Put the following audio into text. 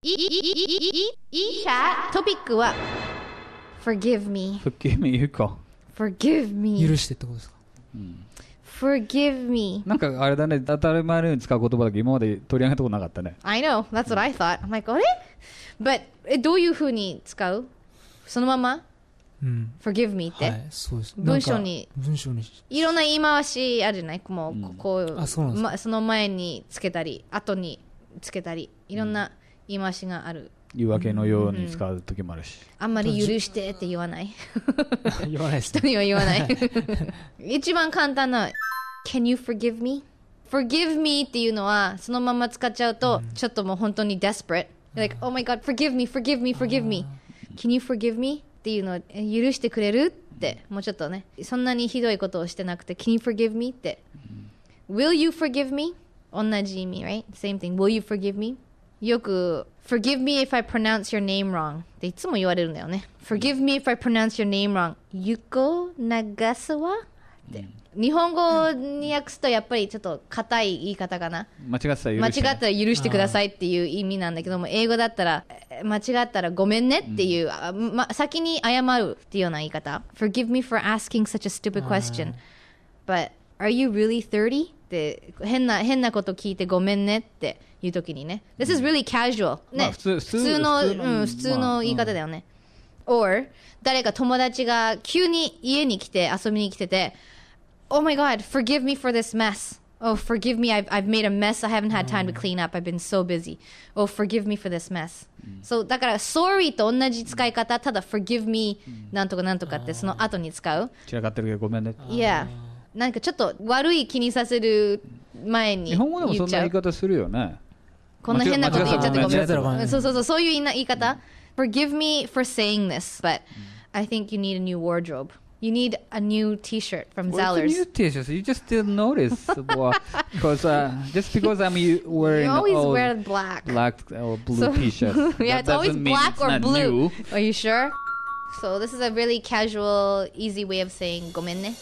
いいいいいい社トピックは Forgive me Forgive me 言うか Forgive me 許してってことですか、うん Forgive me なんかあれだね当たり前のように使う言葉だけ今まで取り上げたことなかったね I know that's what I thought I'm like あれ But えどういうふうに使うそのままうん、Forgive me って、はい、そうです文章に文章にいろんな言い回しあるじゃないもう、うん、こうあそうなんです、ま、その前につけたり後につけたりいろんな、うん回しがある言い訳のように使う時もあるし、あんまり許してって言わない言わないです、人には言わない一番簡単な Can you forgive me? Forgive me っていうのはそのまま使っちゃうと、ちょっともう本当に desperate like oh my god forgive me forgive me forgive me can you forgive me っていうのを許してくれるってもうちょっとねそんなにひどいことをしてなくて can you forgive me って、will you forgive me 同じ意味 right same thing will you forgive me よく Forgive me if I pronounce your name wrong っていつも言われるんだよね Forgive me if I pronounce your name wrong ゆこながすわって、日本語に訳すとやっぱりちょっと硬い言い方かな間違ったら許して間違ったら許してくださいっていう意味なんだけども英語だったら間違ったらごめんねっていう、うん、ま、先に謝るっていうような言い方 Forgive me for asking such a stupid question but Are you really 30? って変な変なこと聞いてごめんねっていう時にね This is really casual ね、まあ、普通普通の普通の,、うん、普通の言い方だよね、まあうん、Or 誰か友達が急に家に来て遊びに来てて Oh my god forgive me for this mess Oh forgive me I've, I've made a mess I haven't had time to clean up I've been so busy Oh forgive me for this mess、うん、そうだから Sorry と同じ使い方ただ Forgive me なんとかなんとかってその後に使う散らかってるけどごめんね Yeah なんかちょっと悪い気にさせる前に日本語でもそんな言い方するよねこんな変なこと言っちゃってごめんなさいそうそうそうそういう言い方、Forgive me for saying this but I think you need a new wardrobe You need a new T-shirt from Zellers. New T-shirts. You just didn't notice, because uh, just because I'm wearing. You always old, wear black. Black or blue so, T-shirt. yeah, that it's always black it's or blue. New. Are you sure? So this is a really casual, easy way of saying ごめんね。